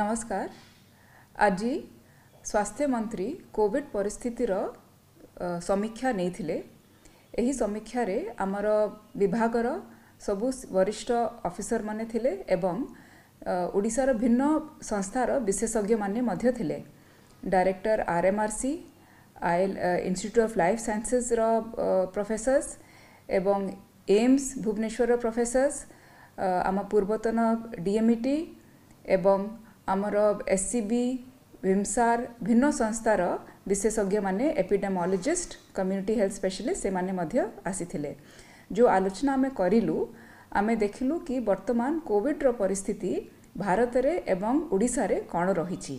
ନମସ୍କାର ଆଜି ସ୍ୱାସ୍ଥ୍ୟ ମନ୍ତ୍ରୀ କୋଭିଡ଼ ପରିସ୍ଥିତିର ସମୀକ୍ଷା ନେଇଥିଲେ ଏହି ସମୀକ୍ଷାରେ ଆମର ବିଭାଗର ସବୁ ବରିଷ୍ଠ ଅଫିସରମାନେ ଥିଲେ ଏବଂ ଓଡ଼ିଶାର ଭିନ୍ନ ସଂସ୍ଥାର ବିଶେଷଜ୍ଞମାନେ ମଧ୍ୟ ଥିଲେ director R M R C IL institute of life ସାଇନ୍ସେସ୍ର ପ୍ରଫେସର୍ସ ଏବଂ ଏମ୍ସ ଭୁବନେଶ୍ୱରର ପ୍ରଫେସର୍ସ ଆମ ପୂର୍ବତନ ଡିଏମ୍ଇଟି ଏବଂ ଆମର ଏସ୍ ସି ବି ଭିମ୍ସାର୍ ଭିନ୍ନ ସଂସ୍ଥାର ବିଶେଷଜ୍ଞମାନେ ଏପିଡେମୋଲୋଜିଷ୍ଟ କମ୍ୟୁନିଟି ହେଲ୍ଥ ସ୍ପେଶାଲିଷ୍ଟ ସେମାନେ ମଧ୍ୟ ଆସିଥିଲେ ଯେଉଁ ଆଲୋଚନା ଆମେ କରିଲୁ ଆମେ ଦେଖିଲୁ କି ବର୍ତ୍ତମାନ କୋଭିଡ଼୍ର ପରିସ୍ଥିତି ଭାରତରେ ଏବଂ ଓଡ଼ିଶାରେ କ'ଣ ରହିଛି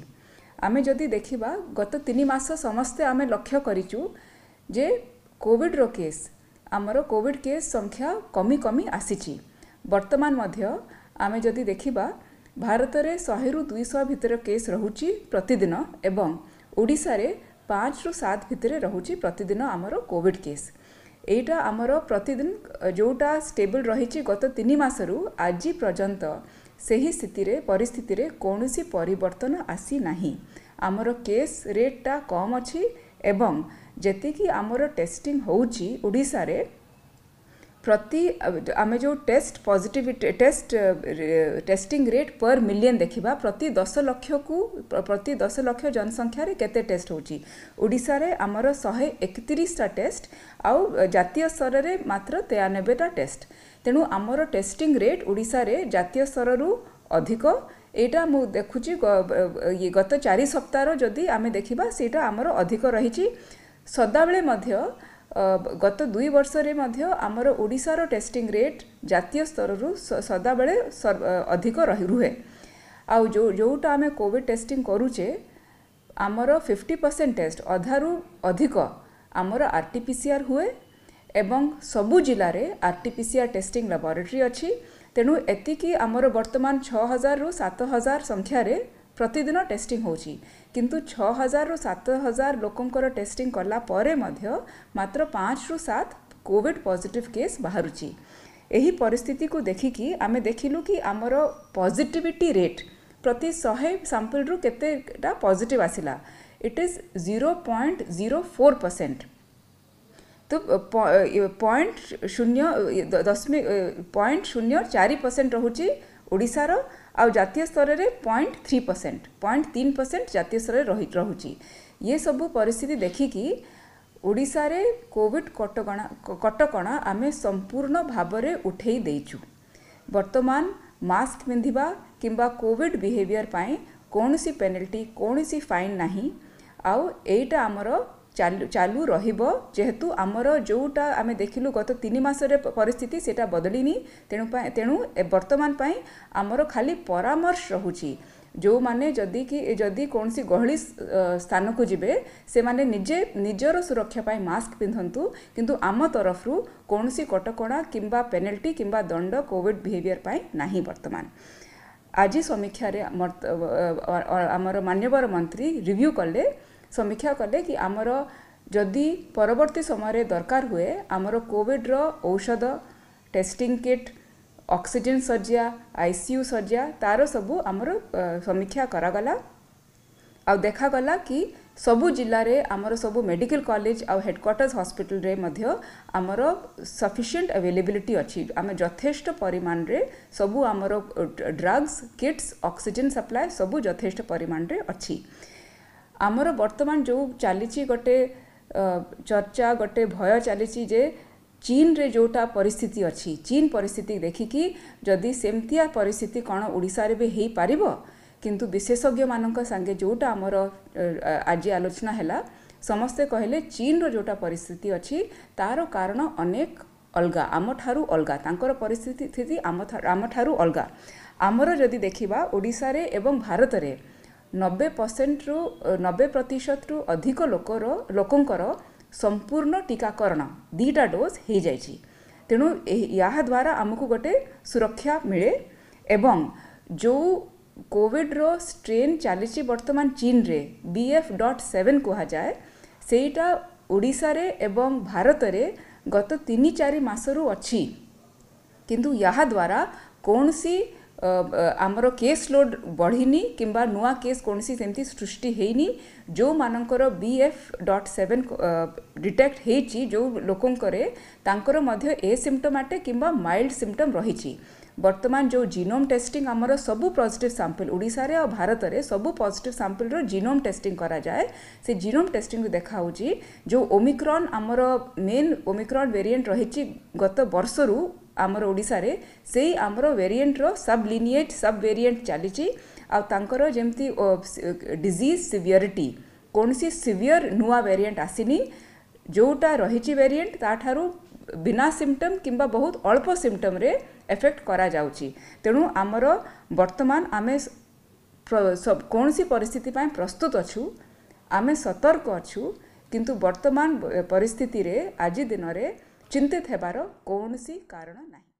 ଆମେ ଯଦି ଦେଖିବା ଗତ ତିନି ମାସ ସମସ୍ତେ ଆମେ ଲକ୍ଷ୍ୟ କରିଛୁ ଯେ କୋଭିଡ଼୍ର କେସ୍ ଆମର କୋଭିଡ଼ କେସ୍ ସଂଖ୍ୟା କମି କମି ଆସିଛି ବର୍ତ୍ତମାନ ମଧ୍ୟ ଆମେ ଯଦି ଦେଖିବା ଭାରତରେ ଶହେରୁ ଦୁଇଶହ ଭିତରେ କେସ୍ ରହୁଛି ପ୍ରତିଦିନ ଏବଂ ଓଡ଼ିଶାରେ ପାଞ୍ଚରୁ ସାତ ଭିତରେ ରହୁଛି ପ୍ରତିଦିନ ଆମର କୋଭିଡ଼ କେସ୍ ଏଇଟା ଆମର ପ୍ରତିଦିନ ଯେଉଁଟା ଷ୍ଟେବଲ୍ ରହିଛି ଗତ ତିନି ମାସରୁ ଆଜି ପର୍ଯ୍ୟନ୍ତ ସେହି ସ୍ଥିତିରେ ପରିସ୍ଥିତିରେ କୌଣସି ପରିବର୍ତ୍ତନ ଆସିନାହିଁ ଆମର କେସ୍ ରେଟ୍ଟା କମ୍ ଅଛି ଏବଂ ଯେତିକି ଆମର ଟେଷ୍ଟିଂ ହେଉଛି ଓଡ଼ିଶାରେ ପ୍ରତି ଆମେ ଯେଉଁ test positivity test testing rate per million ଦେଖିବା ପ୍ରତି ଦଶ ଲକ୍ଷକୁ ପ୍ରତି ଦଶ ଲକ୍ଷ ଜନସଂଖ୍ୟାରେ କେତେ ଟେଷ୍ଟ ହେଉଛି ଓଡ଼ିଶାରେ ଆମର ଶହେ ଏକତିରିଶଟା ଟେଷ୍ଟ ଆଉ ଜାତୀୟ ସ୍ତରରେ ମାତ୍ର ତେୟାନବେଟା ଟେଷ୍ଟ ତେଣୁ ଆମର ଟେଷ୍ଟିଂ ରେଟ୍ ଓଡ଼ିଶାରେ ଜାତୀୟ ସ୍ତରରୁ ଅଧିକ ଏଇଟା ମୁଁ ଦେଖୁଛି ଗତ ଚାରି ସପ୍ତାହର ଯଦି ଆମେ ଦେଖିବା ସେଇଟା ଆମର ଅଧିକ ରହିଛି ସଦାବେଳେ ମଧ୍ୟ ଗତ ଦୁଇ ବର୍ଷରେ ମଧ୍ୟ ଆମର ଓଡ଼ିଶାର ଟେଷ୍ଟିଂ ରେଟ୍ ଜାତୀୟ ସ୍ତରରୁ ସଦାବେଳେ ଅଧିକ ରହି ରୁହେ ଆଉ ଯେଉଁ ଯେଉଁଟା ଆମେ କୋଭିଡ଼ ଟେଷ୍ଟିଂ କରୁଛେ ଆମର ଫିଫ୍ଟି ପରସେଣ୍ଟ ଟେଷ୍ଟ ଅଧାରୁ ଅଧିକ ଆମର ଆର୍ ଟି ପି ସି ହୁଏ ଏବଂ ସବୁ ଜିଲ୍ଲାରେ R T P CR testing laboratory ଅଛି ତେଣୁ ଏତିକି ଆମର ବର୍ତ୍ତମାନ ଛଅ ହଜାରରୁ ସାତ ହଜାର ସଂଖ୍ୟାରେ ପ୍ରତିଦିନ ଟେଷ୍ଟିଂ ହେଉଛି କିନ୍ତୁ ଛଅ ହଜାରରୁ ସାତ ହଜାର ଲୋକଙ୍କର ଟେଷ୍ଟିଂ କଲା ପରେ ମଧ୍ୟ ମାତ୍ର ପାଞ୍ଚରୁ ସାତ କୋଭିଡ଼ ପଜିଟିଭ୍ କେସ୍ ବାହାରୁଛି ଏହି ପରିସ୍ଥିତିକୁ ଦେଖିକି ଆମେ ଦେଖିଲୁ କି ଆମର ପଜିଟିଭିଟି ରେଟ୍ ପ୍ରତି ଶହେ ସାମ୍ପଲ୍ରୁ କେତେଟା ପଜିଟିଭ୍ ଆସିଲା it is zero point zero four percent ତ ପଏଣ୍ଟ ଶୂନ୍ୟ ଦଶମିକ ପଏଣ୍ଟ ଶୂନ୍ୟ ଚାରି ପରସେଣ୍ଟ ରହୁଛି ଓଡ଼ିଶାର ଆଉ ଜାତୀୟ ସ୍ତରରେ ପଏଣ୍ଟ ଥ୍ରୀ ପରସେଣ୍ଟ ପଏଣ୍ଟ ତିନି ପରସେଣ୍ଟ ଜାତୀୟ ସ୍ତରରେ ରହି ରହୁଛି ଇଏ ସବୁ ପରିସ୍ଥିତି ଦେଖିକି ଓଡ଼ିଶାରେ କୋଭିଡ଼ କଟକଣା କଟକଣା ଆମେ ସମ୍ପୂର୍ଣ୍ଣ ଭାବରେ ଉଠାଇ ଦେଇଛୁ ବର୍ତ୍ତମାନ ମାସ୍କ ପିନ୍ଧିବା କିମ୍ବା କୋଭିଡ଼ ବିହେଭିଅର୍ ପାଇଁ କୌଣସି ପେନାଲ୍ଟି କୌଣସି ଫାଇନ୍ ନାହିଁ ଆଉ ଏଇଟା ଆମର ଚାଲୁ ଚାଲୁ ରହିବ ଯେହେତୁ ଆମର ଯେଉଁଟା ଆମେ ଦେଖିଲୁ ଗତ ତିନି ମାସରେ ପରିସ୍ଥିତି ସେଇଟା ବଦଳିନି ତେଣୁ ତେଣୁ ବର୍ତ୍ତମାନ ପାଇଁ ଆମର ଖାଲି ପରାମର୍ଶ ରହୁଛି ଯେଉଁମାନେ ଯଦି କି ଯଦି କୌଣସି ଗହଳି ସ୍ଥାନକୁ ଯିବେ ସେମାନେ ନିଜେ ନିଜର ସୁରକ୍ଷା ପାଇଁ ମାସ୍କ ପିନ୍ଧନ୍ତୁ କିନ୍ତୁ ଆମ ତରଫରୁ କୌଣସି କଟକଣା କିମ୍ବା ପେନାଲ୍ଟି କିମ୍ବା ଦଣ୍ଡ କୋଭିଡ଼୍ ବିହେଭିଅର୍ ପାଇଁ ନାହିଁ ବର୍ତ୍ତମାନ ଆଜି ସମୀକ୍ଷାରେ ଆମର ମାନ୍ୟବର ମନ୍ତ୍ରୀ ରିଭ୍ୟୁ କଲେ ସମୀକ୍ଷା କଲେ କି ଆମର ଯଦି ପରବର୍ତ୍ତୀ ସମୟରେ ଦରକାର ହୁଏ ଆମର କୋଭିଡ଼୍ର ଔଷଧ ଟେଷ୍ଟିଂ କିଟ୍ ଅକ୍ସିଜେନ୍ ଶଯ୍ୟା ଆଇସିୟୁ ଶଯ୍ୟା ତା'ର ସବୁ ଆମର ସମୀକ୍ଷା କରାଗଲା ଆଉ ଦେଖାଗଲା କି ସବୁ ଜିଲ୍ଲାରେ ଆମର ସବୁ ମେଡ଼ିକାଲ କଲେଜ ଆଉ ହେଡ଼କ୍ୱାର୍ଟର୍ସ ହସ୍ପିଟାଲରେ ମଧ୍ୟ ଆମର ସଫିସିଏଣ୍ଟ ଆଭେଲେବିଲିଟି ଅଛି ଆମେ ଯଥେଷ୍ଟ ପରିମାଣରେ ସବୁ ଆମର ଡ୍ରଗ୍ସ କିଟ୍ସ ଅକ୍ସିଜେନ୍ ସପ୍ଲାଏ ସବୁ ଯଥେଷ୍ଟ ପରିମାଣରେ ଅଛି ଆମର ବର୍ତ୍ତମାନ ଯେଉଁ ଚାଲିଛି ଗୋଟେ ଚର୍ଚ୍ଚା ଗୋଟେ ଭୟ ଚାଲିଛି ଯେ ଚୀନରେ ଯେଉଁଟା ପରିସ୍ଥିତି ଅଛି ଚୀନ ପରିସ୍ଥିତି ଦେଖିକି ଯଦି ସେମିତିଆ ପରିସ୍ଥିତି କ'ଣ ଓଡ଼ିଶାରେ ବି ହେଇପାରିବ କିନ୍ତୁ ବିଶେଷଜ୍ଞମାନଙ୍କ ସାଙ୍ଗେ ଯେଉଁଟା ଆମର ଆଜି ଆଲୋଚନା ହେଲା ସମସ୍ତେ କହିଲେ ଚୀନର ଯେଉଁଟା ପରିସ୍ଥିତି ଅଛି ତା'ର କାରଣ ଅନେକ ଅଲଗା ଆମଠାରୁ ଅଲଗା ତାଙ୍କର ପରିସ୍ଥିତି ଆମ ଆମଠାରୁ ଅଲଗା ଆମର ଯଦି ଦେଖିବା ଓଡ଼ିଶାରେ ଏବଂ ଭାରତରେ ନବେ ପରସେଣ୍ଟରୁ ନବେ ପ୍ରତିଶତରୁ ଅଧିକ ଲୋକର ଲୋକଙ୍କର ସମ୍ପୂର୍ଣ୍ଣ ଟିକାକରଣ ଦୁଇଟା ଡୋଜ୍ ହୋଇଯାଇଛି ତେଣୁ ଏହାଦ୍ୱାରା ଆମକୁ ଗୋଟେ ସୁରକ୍ଷା ମିଳେ ଏବଂ ଯେଉଁ କୋଭିଡ଼୍ର ଷ୍ଟ୍ରେନ୍ ଚାଲିଛି ବର୍ତ୍ତମାନ ଚୀନରେ ବି ଏଫ୍ ଡଟ୍ ସେଭେନ୍ କୁହାଯାଏ ସେଇଟା ଓଡ଼ିଶାରେ ଏବଂ ଭାରତରେ ଗତ ତିନି ଚାରି ମାସରୁ ଅଛି କିନ୍ତୁ ଏହାଦ୍ୱାରା କୌଣସି ଆମର କେସ୍ ଲୋଡ଼୍ ବଢ଼ିନି କିମ୍ବା ନୂଆ କେସ୍ କୌଣସି ସେମିତି ସୃଷ୍ଟି ହେଇନି ଯେଉଁମାନଙ୍କର B F dot seven detect ହେଇଛି ଯେଉଁ ଲୋକଙ୍କରେ ତାଙ୍କର ମଧ୍ୟ ଏ ସିମ୍ପଟୋମାଟିକ୍ କିମ୍ବା ମାଇଲ୍ଡ ସିମ୍ପଟମ୍ ରହିଛି ବର୍ତ୍ତମାନ ଯେଉଁ ଜିନୋମ୍ ଟେଷ୍ଟିଂ ଆମର ସବୁ ପଜିଟିଭ୍ ସାମ୍ପଲ୍ ଓଡ଼ିଶାରେ ଆଉ ଭାରତରେ ସବୁ ପଜିଟିଭ୍ ସାମ୍ପଲ୍ର ଜିନୋମ୍ ଟେଷ୍ଟିଂ କରାଯାଏ ସେ ଜିନୋମ୍ ଟେଷ୍ଟିଂରୁ ଦେଖାହେଉଛି ଯେଉଁ ଓମିକ୍ରନ୍ ଆମର ମେନ୍ ଓମିକ୍ରନ୍ ଭେରିଏଣ୍ଟ ରହିଛି ଗତ ବର୍ଷରୁ ଆମର ଓଡ଼ିଶାରେ ସେଇ ଆମର ଭେରିଏଣ୍ଟର ସବ୍ ଲିନିଏଟ୍ ସବ୍ ଭେରିଏଣ୍ଟ ଚାଲିଛି ଆଉ ତାଙ୍କର ଯେମିତି ଡିଜିଜ୍ ସିଭିଅରିଟି କୌଣସି ସିଭିଅର୍ ନୂଆ ଭେରିଏଣ୍ଟ ଆସିନି ଯେଉଁଟା ରହିଛି ଭେରିଏଣ୍ଟ ତା'ଠାରୁ ବିନା ସିମ୍ପଟମ୍ କିମ୍ବା ବହୁତ ଅଳ୍ପ ସିମ୍ପଟମ୍ରେ ଏଫେକ୍ଟ କରାଯାଉଛି ତେଣୁ ଆମର ବର୍ତ୍ତମାନ ଆମେ କୌଣସି ପରିସ୍ଥିତି ପାଇଁ ପ୍ରସ୍ତୁତ ଅଛୁ ଆମେ ସତର୍କ ଅଛୁ କିନ୍ତୁ ବର୍ତ୍ତମାନ ପରିସ୍ଥିତିରେ ଆଜି ଦିନରେ ଚିନ୍ତିତ ହେବାର କୌଣସି କାରଣ ନାହିଁ